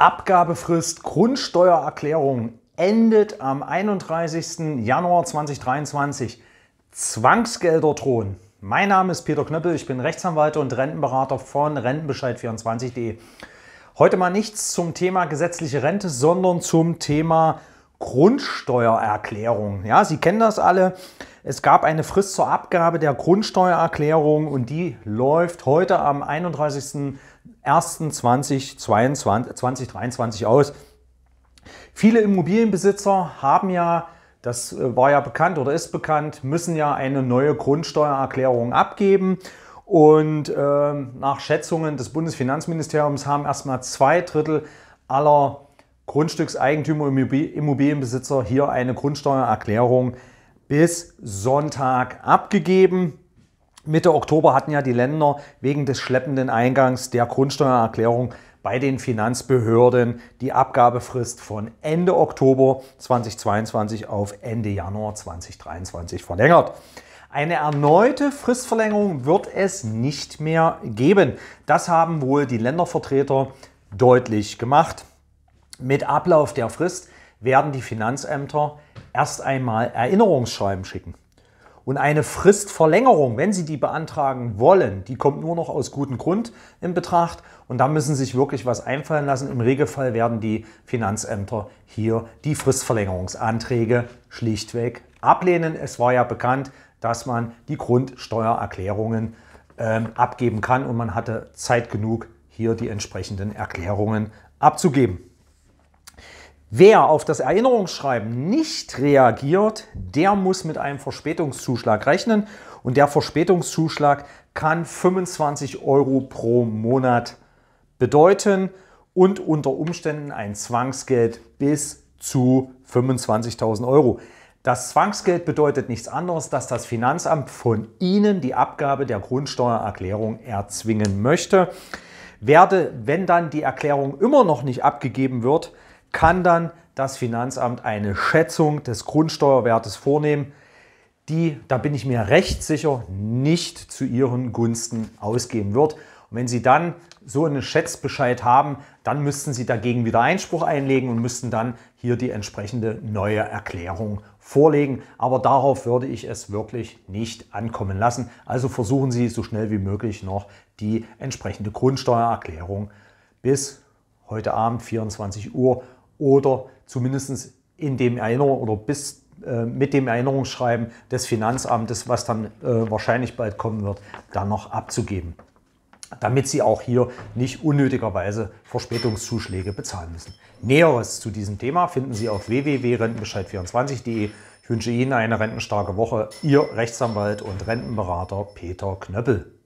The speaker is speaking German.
Abgabefrist Grundsteuererklärung endet am 31. Januar 2023. Zwangsgelder drohen. Mein Name ist Peter Knöppel, ich bin Rechtsanwalt und Rentenberater von Rentenbescheid24.de. Heute mal nichts zum Thema gesetzliche Rente, sondern zum Thema Grundsteuererklärung. Ja, Sie kennen das alle. Es gab eine Frist zur Abgabe der Grundsteuererklärung und die läuft heute am 31. 1.2022, 2023 aus. Viele Immobilienbesitzer haben ja, das äh, war ja bekannt oder ist bekannt, müssen ja eine neue Grundsteuererklärung abgeben. Und äh, nach Schätzungen des Bundesfinanzministeriums haben erstmal zwei Drittel aller Grundstückseigentümer und Immobilienbesitzer hier eine Grundsteuererklärung bis Sonntag abgegeben. Mitte Oktober hatten ja die Länder wegen des schleppenden Eingangs der Grundsteuererklärung bei den Finanzbehörden die Abgabefrist von Ende Oktober 2022 auf Ende Januar 2023 verlängert. Eine erneute Fristverlängerung wird es nicht mehr geben. Das haben wohl die Ländervertreter deutlich gemacht. Mit Ablauf der Frist werden die Finanzämter erst einmal Erinnerungsschreiben schicken. Und eine Fristverlängerung, wenn Sie die beantragen wollen, die kommt nur noch aus gutem Grund in Betracht. Und da müssen Sie sich wirklich was einfallen lassen. Im Regelfall werden die Finanzämter hier die Fristverlängerungsanträge schlichtweg ablehnen. Es war ja bekannt, dass man die Grundsteuererklärungen ähm, abgeben kann und man hatte Zeit genug, hier die entsprechenden Erklärungen abzugeben. Wer auf das Erinnerungsschreiben nicht reagiert, der muss mit einem Verspätungszuschlag rechnen und der Verspätungszuschlag kann 25 Euro pro Monat bedeuten und unter Umständen ein Zwangsgeld bis zu 25.000 Euro. Das Zwangsgeld bedeutet nichts anderes, dass das Finanzamt von Ihnen die Abgabe der Grundsteuererklärung erzwingen möchte. Werde, wenn dann die Erklärung immer noch nicht abgegeben wird, kann dann das Finanzamt eine Schätzung des Grundsteuerwertes vornehmen, die, da bin ich mir recht sicher, nicht zu Ihren Gunsten ausgehen wird. Und wenn Sie dann so einen Schätzbescheid haben, dann müssten Sie dagegen wieder Einspruch einlegen und müssten dann hier die entsprechende neue Erklärung vorlegen. Aber darauf würde ich es wirklich nicht ankommen lassen. Also versuchen Sie so schnell wie möglich noch die entsprechende Grundsteuererklärung bis heute Abend 24 Uhr oder zumindest in dem Erinnerung oder bis äh, mit dem Erinnerungsschreiben des Finanzamtes, was dann äh, wahrscheinlich bald kommen wird, dann noch abzugeben, damit Sie auch hier nicht unnötigerweise Verspätungszuschläge bezahlen müssen. Näheres zu diesem Thema finden Sie auf www.rentenbescheid24.de. Ich wünsche Ihnen eine rentenstarke Woche. Ihr Rechtsanwalt und Rentenberater Peter Knöppel.